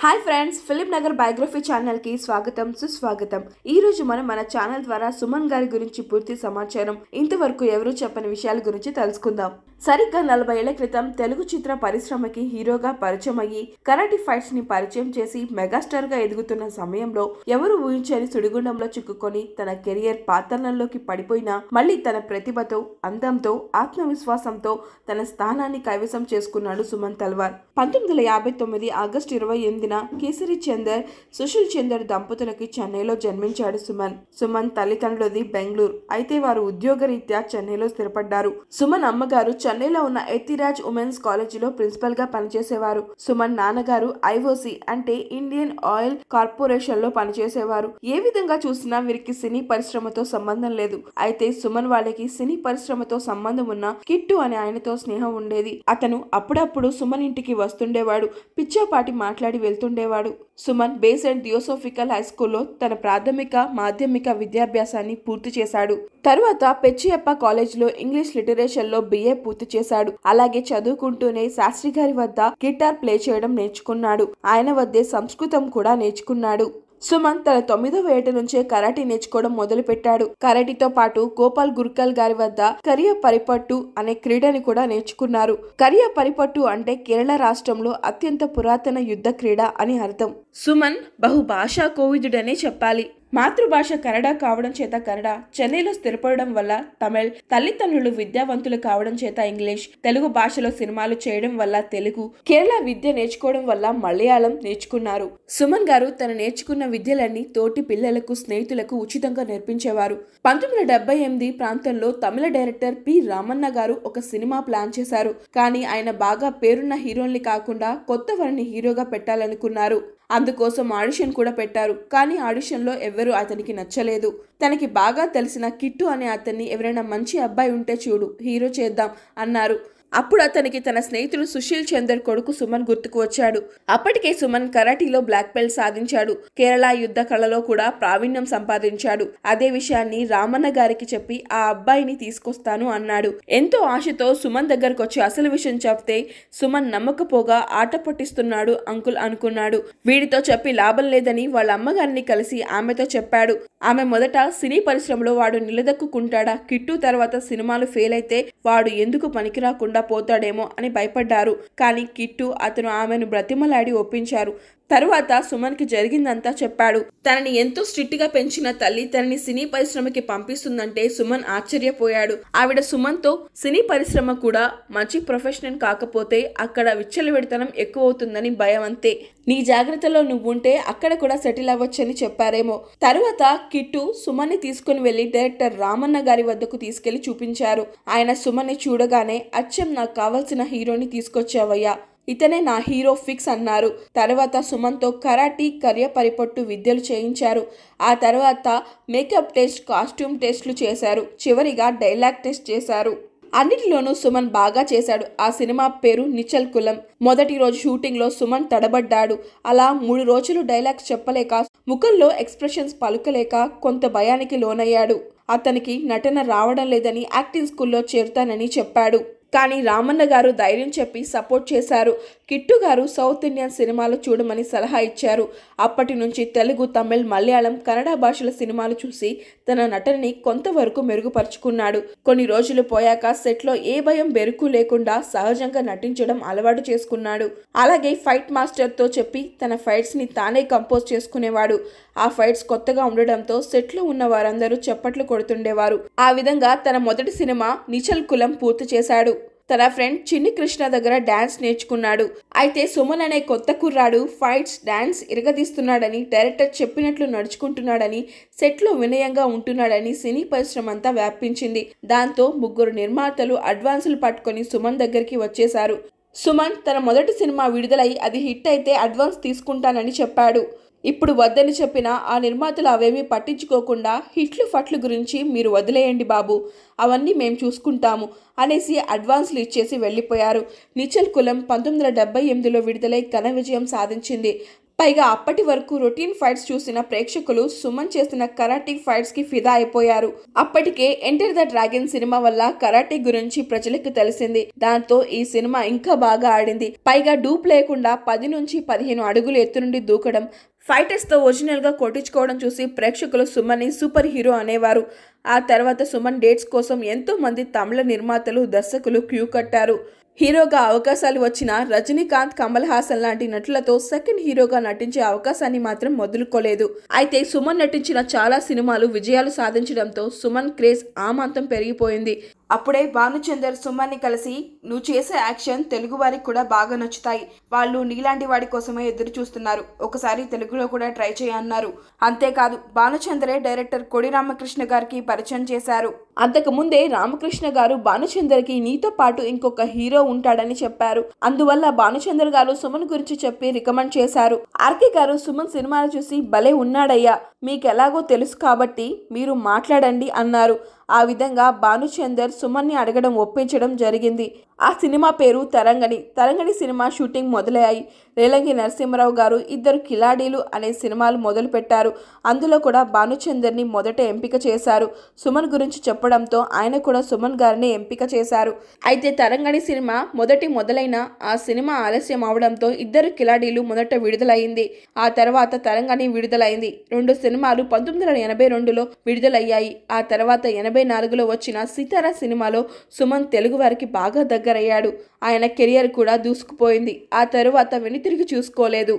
hi friends film Nagar biography ఛానల్కి స్వాగతం సుస్వాగతం ఈ రోజు మనం మన ఛానల్ ద్వారా సుమన్ గారి గురించి పూర్తి సమాచారం ఇంతవరకు ఎవరూ చెప్పని విషయాల గురించి తెలుసుకుందాం సరిగ్గా నలభై ఏళ్ల క్రితం తెలుగు చిత్ర పరిశ్రమకి హీరోగా పరిచయం అయ్యి కరాటి ఫైట్స్ ని పరిచయం చేసి మెగాస్టార్ గా ఎదుగుతున్న సమయంలో ఎవరు ఊహించని సుడిగుండంలో చిక్కుకొని తన కెరియర్ పాతరణలోకి పడిపోయినా మళ్ళీ తన ప్రతిభతో అందంతో ఆత్మవిశ్వాసంతో తన స్థానాన్ని కైవసం చేసుకున్నాడు సుమన్ తల్వార్ పంతొమ్మిది వందల యాభై తొమ్మిది ఆగస్టు ఇరవై ఎనిమిది చెందిన కేసరి చందర్ సుశీల్ చందర్ దంపతులకి చెన్నైలో జన్మించాడు సుమన్ సుమన్ తల్లిదండ్రులది బెంగళూరు అయితే వారు ఉద్యోగరీత్యా చెన్నైలో స్థిరపడ్డారు సుమన్ అమ్మగారు చెన్నైలో ఉన్న ఎత్తిరాజ్ ఉమెన్స్ కాలేజీలో ప్రిన్సిపల్ గా పనిచేసేవారు సుమన్ నాన్నగారు ఐఓసి అంటే ఇండియన్ ఆయిల్ కార్పొరేషన్ లో పనిచేసేవారు ఏ విధంగా చూసినా వీరికి సినీ పరిశ్రమతో సంబంధం లేదు అయితే సుమన్ వాళ్ళకి సినీ పరిశ్రమతో సంబంధం ఉన్న కిట్టు అని ఆయనతో స్నేహం ఉండేది అతను అప్పుడప్పుడు సుమన్ ఇంటికి వస్తుండేవాడు పిచ్చాపాటి మాట్లాడి వెళ్తూ వెళ్తుండేవాడు Suman Besant theosophical high స్కూల్లో తన ప్రాథమిక మాధ్యమిక విద్యాభ్యాసాన్ని పూర్తి చేశాడు తరువాత పెచ్చియప్ప కాలేజ్లో ఇంగ్లీష్ లిటరేచర్లో బిఏ పూర్తి చేశాడు అలాగే చదువుకుంటూనే శాస్త్రి గారి వద్ద గిటార్ ప్లే చేయడం నేర్చుకున్నాడు ఆయన వద్దే సంస్కృతం కూడా నేర్చుకున్నాడు సుమన్ తన తొమ్మిదవ ఏట నుంచే కరాటీ నేర్చుకోవడం మొదలుపెట్టాడు కరాటీతో పాటు గోపాల్ గుర్కల్ గారి వద్ద కరియ పరిపట్టు అనే క్రీడని కూడా నేర్చుకున్నారు కరియా పరిపట్టు అంటే కేరళ రాష్ట్రంలో అత్యంత పురాతన యుద్ధ క్రీడ అని అర్థం సుమన్ బహుభాషా కోవిదుడనే చెప్పాలి మాతృభాష కన్నడ కావడం చేత కన్నడ చెన్నైలో స్థిరపడడం వల్ల తమిళ్ తల్లిదండ్రులు విద్యావంతులు కావడం చేత ఇంగ్లీష్ తెలుగు భాషలో సినిమాలు చేయడం వల్ల తెలుగు కేరళ విద్య నేర్చుకోవడం వల్ల మలయాళం నేర్చుకున్నారు సుమన్ గారు తన నేర్చుకున్న విద్యలన్నీ తోటి పిల్లలకు స్నేహితులకు ఉచితంగా నేర్పించేవారు పంతొమ్మిది డెబ్బై ఎనిమిది ప్రాంతంలో తమిళ డైరెక్టర్ పి రామన్న గారు ఒక సినిమా ప్లాన్ చేశారు కానీ ఆయన బాగా పేరున్న హీరోల్ని కాకుండా కొత్త వారిని హీరోగా పెట్టాలనుకున్నారు అందుకోసం ఆడిషన్ కూడా పెట్టారు కానీ ఆడిషన్లో ఎవ్వరూ అతనికి నచ్చలేదు తనకి బాగా తెలిసిన కిట్టు అనే అతన్ని ఎవరైనా మంచి అబ్బాయి ఉంటే చూడు హీరో చేద్దాం అన్నారు అప్పుడు అతనికి తన స్నేహితుడు సుశీల్ చందర్ కొడుకు సుమన్ గుర్తుకు వచ్చాడు అప్పటికే సుమన్ కరాటీలో బ్లాక్ బెల్ట్ సాధించాడు కేరళ యుద్ధ కళలో కూడా ప్రావీణ్యం సంపాదించాడు అదే విషయాన్ని రామన్న గారికి చెప్పి ఆ అబ్బాయిని తీసుకొస్తాను అన్నాడు ఎంతో ఆశతో సుమన్ దగ్గరకు వచ్చి అసలు విషయం చెప్తే సుమన్ నమ్మకపోగా ఆట పట్టిస్తున్నాడు అంకుల్ అనుకున్నాడు వీడితో చెప్పి లాభం లేదని వాళ్ళ అమ్మగారిని కలిసి ఆమెతో చెప్పాడు ఆమె మొదట సినీ పరిశ్రమలో వాడు నిలదక్కుంటాడా కిట్టు తర్వాత సినిమాలు ఫెయిల్ అయితే వాడు ఎందుకు పనికిరాకుండా లేకుండా పోతాడేమో అని భయపడ్డారు కానీ కిట్టు అతను ఆమెను బ్రతిమలాడి ఒప్పించారు తరువాత సుమన్కి జరిగిందంతా చెప్పాడు తనని ఎంతో గా పెంచిన తల్లి తనని సినీ పరిశ్రమకి పంపిస్తుందంటే సుమన్ ఆశ్చర్యపోయాడు ఆవిడ సుమన్తో సినీ పరిశ్రమ కూడా మంచి ప్రొఫెషనల్ కాకపోతే అక్కడ విచ్చలవిడితనం ఎక్కువ అవుతుందని భయం అంతే నీ జాగ్రత్తలో నువ్వుంటే అక్కడ కూడా సెటిల్ అవ్వచ్చని చెప్పారేమో తరువాత కిట్టు సుమన్ ని తీసుకుని వెళ్లి డైరెక్టర్ రామన్న గారి వద్దకు తీసుకెళ్లి చూపించారు ఆయన సుమన్ ని చూడగానే అచ్చం నాకు కావలసిన హీరోని తీసుకొచ్చావయ్యా ఇతనే నా హీరో ఫిక్స్ అన్నారు తర్వాత సుమన్తో కరాటీ కర్య పరిపట్టు విద్యలు చేయించారు ఆ తర్వాత మేకప్ టెస్ట్ కాస్ట్యూమ్ టెస్ట్లు చేశారు చివరిగా డైలాగ్ టెస్ట్ చేశారు అన్నిటిలోనూ సుమన్ బాగా చేశాడు ఆ సినిమా పేరు నిచల్ కులం మొదటి రోజు షూటింగ్లో సుమన్ తడబడ్డాడు అలా మూడు రోజులు డైలాగ్స్ చెప్పలేక ముఖంలో ఎక్స్ప్రెషన్స్ పలుకలేక కొంత భయానికి లోనయ్యాడు అతనికి నటన రావడం లేదని యాక్టింగ్ స్కూల్లో చేరుతానని చెప్పాడు కానీ రామన్న గారు ధైర్యం చెప్పి సపోర్ట్ చేశారు కిట్టు గారు సౌత్ ఇండియన్ సినిమాలు చూడమని సలహా ఇచ్చారు అప్పటి నుంచి తెలుగు తమిళ్ మలయాళం కన్నడ భాషల సినిమాలు చూసి తన నటనని కొంతవరకు మెరుగుపరుచుకున్నాడు కొన్ని రోజులు పోయాక సెట్లో ఏ భయం బెరుకు లేకుండా సహజంగా నటించడం అలవాటు చేసుకున్నాడు అలాగే ఫైట్ మాస్టర్తో చెప్పి తన ఫైట్స్ని తానే కంపోజ్ చేసుకునేవాడు ఆ ఫైట్స్ కొత్తగా ఉండడంతో సెట్లో ఉన్న వారందరూ చప్పట్లు కొడుతుండేవారు ఆ విధంగా తన మొదటి సినిమా నిచల్ కులం పూర్తి చేశాడు తన ఫ్రెండ్ చిన్ని కృష్ణ దగ్గర డ్యాన్స్ నేర్చుకున్నాడు అయితే సుమన్ అనే కొత్త కుర్రాడు ఫైట్స్ డ్యాన్స్ ఇరగదీస్తున్నాడని డైరెక్టర్ చెప్పినట్లు నడుచుకుంటున్నాడని సెట్లో వినయంగా ఉంటున్నాడని సినీ పరిశ్రమ అంతా వ్యాపించింది దాంతో ముగ్గురు నిర్మాతలు అడ్వాన్సులు పట్టుకొని సుమన్ దగ్గరికి వచ్చేశారు సుమన్ తన మొదటి సినిమా విడుదలై అది హిట్ అయితే అడ్వాన్స్ తీసుకుంటానని చెప్పాడు ఇప్పుడు వద్దని చెప్పినా ఆ నిర్మాతలు అవేమీ పట్టించుకోకుండా హిట్లు ఫట్లు గురించి మీరు వదిలేయండి బాబు అవన్నీ మేము చూసుకుంటాము అనేసి అడ్వాన్స్లు ఇచ్చేసి వెళ్ళిపోయారు నిచల్ కులం పంతొమ్మిది వందల డెబ్బై ఎనిమిదిలో విడుదలై ఘన విజయం సాధించింది పైగా అప్పటి వరకు రొటీన్ ఫైట్స్ చూసిన ప్రేక్షకులు సుమన్ చేసిన కరాటే ఫైట్స్ కి ఫిదా అయిపోయారు అప్పటికే ఎంటర్ ద డ్రాగన్ సినిమా వల్ల కరాటే గురించి ప్రజలకు తెలిసింది దాంతో ఈ సినిమా ఇంకా బాగా ఆడింది పైగా డూప్ లేకుండా పది నుంచి పదిహేను అడుగులు ఎత్తు నుండి దూకడం ఫైటర్స్తో ఒరిజినల్గా కొట్టించుకోవడం చూసి ప్రేక్షకులు సుమన్ని సూపర్ హీరో అనేవారు ఆ తర్వాత సుమన్ డేట్స్ కోసం ఎంతోమంది తమిళ నిర్మాతలు దర్శకులు క్యూ కట్టారు హీరోగా అవకాశాలు వచ్చిన రజనీకాంత్ కమల్ హాసన్ లాంటి నటులతో సెకండ్ హీరోగా నటించే అవకాశాన్ని మాత్రం మొదలుకోలేదు అయితే సుమన్ నటించిన చాలా సినిమాలు విజయాలు సాధించడంతో సుమన్ క్రేజ్ ఆమాంతం పెరిగిపోయింది అప్పుడే భానుచందర్ సుమన్ని కలిసి నువ్వు చేసే యాక్షన్ తెలుగు వారికి కూడా బాగా నచ్చుతాయి వాళ్ళు నీలాంటి వాడి కోసమే ఎదురు చూస్తున్నారు ఒకసారి తెలుగులో కూడా ట్రై చేయన్నారు అంతేకాదు భానుచందరే డైరెక్టర్ కొడి రామకృష్ణ గారికి పరిచయం చేశారు అంతకుముందే రామకృష్ణ గారు భానుచందర్కి నీతో పాటు ఇంకొక హీరో ఉంటాడని చెప్పారు అందువల్ల భానుచందర్ గారు సుమన్ గురించి చెప్పి రికమెండ్ చేశారు ఆర్కే గారు సుమన్ సినిమాలు చూసి భలే ఉన్నాడయ్యా మీకెలాగో తెలుసు కాబట్టి మీరు మాట్లాడండి అన్నారు ఆ విధంగా భానుచందర్ సుమన్ని అడగడం ఒప్పించడం జరిగింది ఆ సినిమా పేరు తరంగణి తరంగణి సినిమా షూటింగ్ మొదలయ్యాయి రేలంగి నరసింహరావు గారు ఇద్దరు కిలాడీలు అనే సినిమాలు మొదలుపెట్టారు అందులో కూడా భానుచందర్ని మొదట ఎంపిక చేశారు సుమన్ గురించి చెప్పడంతో ఆయన కూడా సుమన్ గారిని ఎంపిక చేశారు అయితే తరంగణి సినిమా మొదటి మొదలైన ఆ సినిమా ఆలస్యం అవడంతో ఇద్దరు కిలాడీలు మొదట విడుదలైంది ఆ తర్వాత తరంగణి విడుదలైంది రెండు సినిమాలు పంతొమ్మిది వందల ఎనభై రెండులో విడుదలయ్యాయి ఆ తర్వాత ఎనభై ఎనభై నాలుగులో వచ్చిన సితారా సినిమాలో సుమన్ తెలుగు వారికి బాగా దగ్గరయ్యాడు ఆయన కెరియర్ కూడా దూసుకుపోయింది ఆ తరువాత వెనుతిరిగి చూసుకోలేదు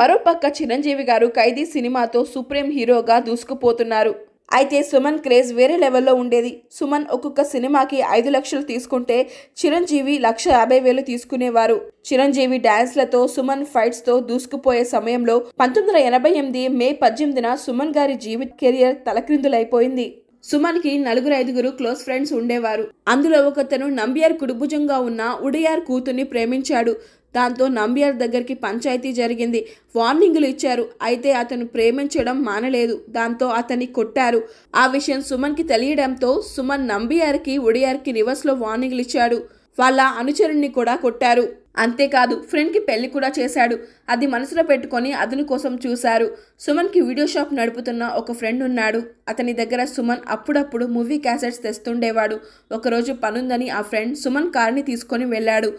మరోపక్క చిరంజీవి గారు ఖైదీ సినిమాతో సుప్రీం హీరోగా దూసుకుపోతున్నారు అయితే సుమన్ క్రేజ్ వేరే లెవెల్లో ఉండేది సుమన్ ఒక్కొక్క సినిమాకి ఐదు లక్షలు తీసుకుంటే చిరంజీవి లక్ష యాభై వేలు తీసుకునేవారు చిరంజీవి డ్యాన్స్లతో సుమన్ ఫైట్స్తో దూసుకుపోయే సమయంలో పంతొమ్మిది వందల ఎనభై ఎనిమిది మే పద్దెనిమిదిన సుమన్ గారి జీవిత కెరియర్ తలక్రిందులైపోయింది సుమన్కి నలుగురు ఐదుగురు క్లోజ్ ఫ్రెండ్స్ ఉండేవారు అందులో ఒకతను నంబియార్ కుడిభుజంగా ఉన్న ఉడయార్ కూతుర్ని ప్రేమించాడు దాంతో నంబియార్ దగ్గరికి పంచాయతీ జరిగింది వార్నింగులు ఇచ్చారు అయితే అతను ప్రేమించడం మానలేదు దాంతో అతన్ని కొట్టారు ఆ విషయం సుమన్కి తెలియడంతో సుమన్ నంబియార్కి ఉడియార్కి రివర్స్లో వార్నింగులు ఇచ్చాడు వాళ్ళ అనుచరుణ్ణి కూడా కొట్టారు అంతేకాదు ఫ్రెండ్కి పెళ్లి కూడా చేశాడు అది మనసులో పెట్టుకొని అతని కోసం చూశారు సుమన్కి వీడియో షాప్ నడుపుతున్న ఒక ఫ్రెండ్ ఉన్నాడు అతని దగ్గర సుమన్ అప్పుడప్పుడు మూవీ క్యాసెట్స్ తెస్తుండేవాడు ఒకరోజు పనుందని ఆ ఫ్రెండ్ సుమన్ కార్ని తీసుకొని వెళ్ళాడు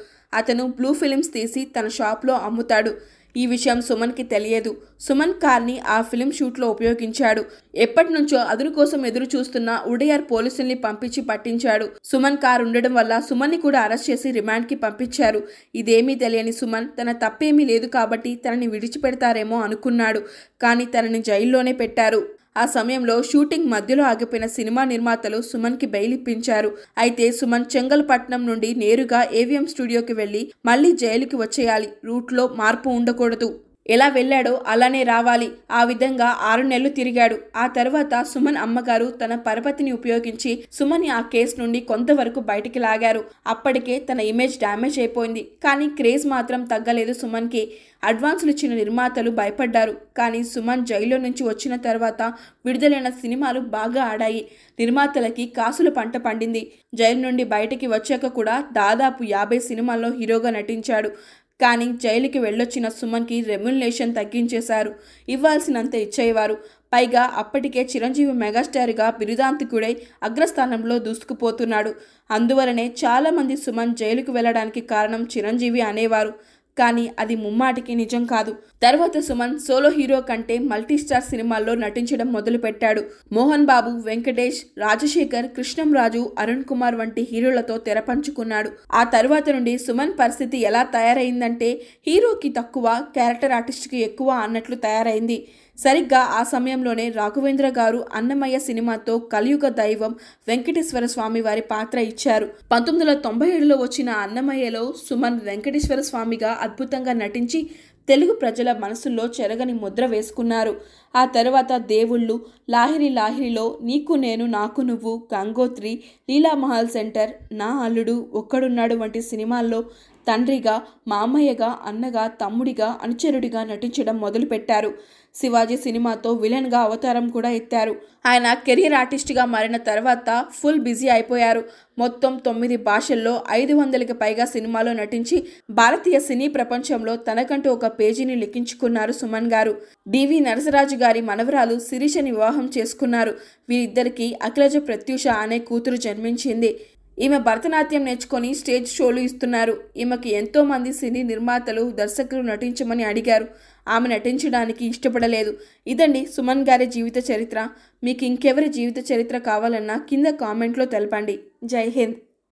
అతను బ్లూ ఫిలిమ్స్ తీసి తన షాప్లో అమ్ముతాడు ఈ విషయం సుమన్ కి తెలియదు సుమన్ కార్ని ఆ ఫిలిం షూట్లో ఉపయోగించాడు ఎప్పటి నుంచో అదును కోసం ఎదురు చూస్తున్న ఉడయర్ పోలీసుల్ని పంపించి పట్టించాడు సుమన్ కార్ ఉండడం వల్ల సుమన్ ని కూడా అరెస్ట్ చేసి రిమాండ్ కి పంపించారు ఇదేమీ తెలియని సుమన్ తన తప్పేమీ లేదు కాబట్టి తనని విడిచిపెడతారేమో అనుకున్నాడు కానీ తనని జైల్లోనే పెట్టారు ఆ సమయంలో షూటింగ్ మధ్యలో ఆగిపోయిన సినిమా నిర్మాతలు సుమన్ బెయిల్ ఇప్పించారు అయితే సుమన్ చెంగల్పట్నం నుండి నేరుగా ఏవిఎం స్టూడియోకి వెళ్లి మళ్లీ జైలుకి వచ్చేయాలి రూట్లో మార్పు ఉండకూడదు ఎలా వెళ్ళాడో అలానే రావాలి ఆ విధంగా ఆరు నెలలు తిరిగాడు ఆ తర్వాత సుమన్ అమ్మగారు తన పరపతిని ఉపయోగించి సుమన్ ఆ కేసు నుండి కొంతవరకు బయటికి లాగారు అప్పటికే తన ఇమేజ్ డ్యామేజ్ అయిపోయింది కానీ క్రేజ్ మాత్రం తగ్గలేదు సుమన్కి అడ్వాన్సులు ఇచ్చిన నిర్మాతలు భయపడ్డారు కానీ సుమన్ జైల్లో నుంచి వచ్చిన తర్వాత విడుదలైన సినిమాలు బాగా ఆడాయి నిర్మాతలకి కాసుల పంట పండింది జైలు నుండి బయటికి వచ్చాక కూడా దాదాపు యాభై సినిమాల్లో హీరోగా నటించాడు కానీ జైలుకి వెళ్ళొచ్చిన సుమన్కి రెమ్యులేషన్ తగ్గించేశారు ఇవ్వాల్సినంత ఇచ్చేవారు పైగా అప్పటికే చిరంజీవి మెగాస్టార్గా బిరుదాంతికుడై అగ్రస్థానంలో దూసుకుపోతున్నాడు అందువలనే చాలామంది సుమన్ జైలుకు వెళ్ళడానికి కారణం చిరంజీవి అనేవారు కానీ అది ముమ్మాటికి నిజం కాదు తర్వాత సుమన్ సోలో హీరో కంటే మల్టీస్టార్ సినిమాల్లో నటించడం మొదలుపెట్టాడు మోహన్ బాబు వెంకటేష్ రాజశేఖర్ కృష్ణంరాజు అరుణ్ కుమార్ వంటి హీరోలతో తెరపంచుకున్నాడు ఆ తర్వాత నుండి సుమన్ పరిస్థితి ఎలా తయారైందంటే హీరోకి తక్కువ క్యారెక్టర్ ఆర్టిస్ట్కి ఎక్కువ అన్నట్లు తయారైంది సరిగ్గా ఆ సమయంలోనే రాఘవేంద్ర గారు అన్నమయ్య సినిమాతో కలియుగ దైవం వెంకటేశ్వర స్వామి వారి పాత్ర ఇచ్చారు పంతొమ్మిది వందల తొంభై ఏడులో వచ్చిన అన్నమయ్యలో సుమన్ వెంకటేశ్వర స్వామిగా అద్భుతంగా నటించి తెలుగు ప్రజల మనసుల్లో చెరగని ముద్ర వేసుకున్నారు ఆ తర్వాత దేవుళ్ళు లాహిరి లాహిరిలో నీకు నేను నాకు నువ్వు గంగోత్రి లీలామహల్ సెంటర్ నా అల్లుడు ఒక్కడున్నాడు వంటి సినిమాల్లో తండ్రిగా మామయ్యగా అన్నగా తమ్ముడిగా అనుచరుడిగా నటించడం మొదలుపెట్టారు శివాజీ సినిమాతో విలన్గా అవతారం కూడా ఎత్తారు ఆయన కెరీర్ ఆర్టిస్ట్గా మారిన తర్వాత ఫుల్ బిజీ అయిపోయారు మొత్తం తొమ్మిది భాషల్లో ఐదు వందలకి పైగా సినిమాలో నటించి భారతీయ సినీ ప్రపంచంలో తనకంటూ ఒక పేజీని లిఖించుకున్నారు సుమన్ గారు డివి నరసరాజు గారి మనవరాలు శిరీషని వివాహం చేసుకున్నారు వీరిద్దరికీ అఖిలజ ప్రత్యూష అనే కూతురు జన్మించింది ఈమె భరతనాట్యం నేర్చుకొని స్టేజ్ షోలు ఇస్తున్నారు ఈమెకి ఎంతోమంది సినీ నిర్మాతలు దర్శకులు నటించమని అడిగారు ఆమె నటించడానికి ఇష్టపడలేదు ఇదండి సుమన్ గారి జీవిత చరిత్ర మీకు ఇంకెవరి జీవిత చరిత్ర కావాలన్నా కింద కామెంట్లో తెలపండి జై హింద్